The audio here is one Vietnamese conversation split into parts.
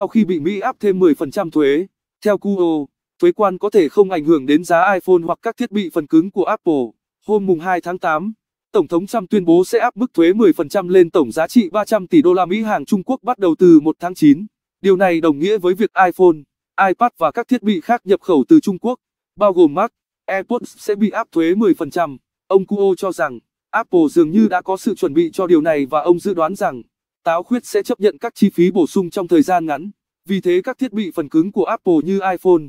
Sau khi bị Mỹ áp thêm 10% thuế, theo Cuo, thuế quan có thể không ảnh hưởng đến giá iPhone hoặc các thiết bị phần cứng của Apple. Hôm mùng 2 tháng 8, Tổng thống Trump tuyên bố sẽ áp mức thuế 10% lên tổng giá trị 300 tỷ đô la Mỹ hàng Trung Quốc bắt đầu từ 1 tháng 9. Điều này đồng nghĩa với việc iPhone, iPad và các thiết bị khác nhập khẩu từ Trung Quốc, bao gồm Mac, AirPods sẽ bị áp thuế 10%. Ông Kuo cho rằng, Apple dường như đã có sự chuẩn bị cho điều này và ông dự đoán rằng táo khuyết sẽ chấp nhận các chi phí bổ sung trong thời gian ngắn. Vì thế các thiết bị phần cứng của Apple như iPhone,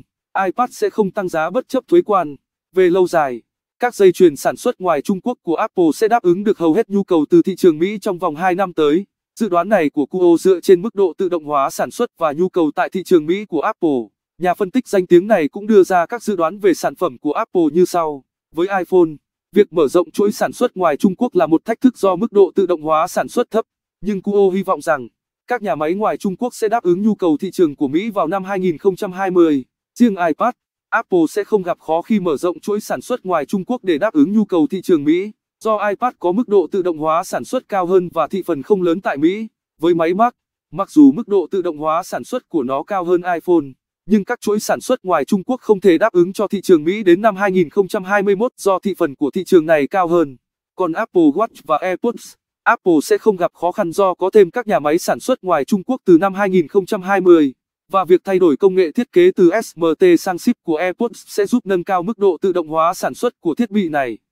iPad sẽ không tăng giá bất chấp thuế quan. Về lâu dài, các dây chuyền sản xuất ngoài Trung Quốc của Apple sẽ đáp ứng được hầu hết nhu cầu từ thị trường Mỹ trong vòng 2 năm tới. Dự đoán này của Kuo dựa trên mức độ tự động hóa sản xuất và nhu cầu tại thị trường Mỹ của Apple. Nhà phân tích danh tiếng này cũng đưa ra các dự đoán về sản phẩm của Apple như sau. Với iPhone, việc mở rộng chuỗi sản xuất ngoài Trung Quốc là một thách thức do mức độ tự động hóa sản xuất thấp nhưng Kuo hy vọng rằng các nhà máy ngoài Trung Quốc sẽ đáp ứng nhu cầu thị trường của Mỹ vào năm 2020. Riêng iPad, Apple sẽ không gặp khó khi mở rộng chuỗi sản xuất ngoài Trung Quốc để đáp ứng nhu cầu thị trường Mỹ. Do iPad có mức độ tự động hóa sản xuất cao hơn và thị phần không lớn tại Mỹ, với máy Mac, mặc dù mức độ tự động hóa sản xuất của nó cao hơn iPhone, nhưng các chuỗi sản xuất ngoài Trung Quốc không thể đáp ứng cho thị trường Mỹ đến năm 2021 do thị phần của thị trường này cao hơn. Còn Apple Watch và AirPods Apple sẽ không gặp khó khăn do có thêm các nhà máy sản xuất ngoài Trung Quốc từ năm 2020, và việc thay đổi công nghệ thiết kế từ SMT sang chip của AirPods sẽ giúp nâng cao mức độ tự động hóa sản xuất của thiết bị này.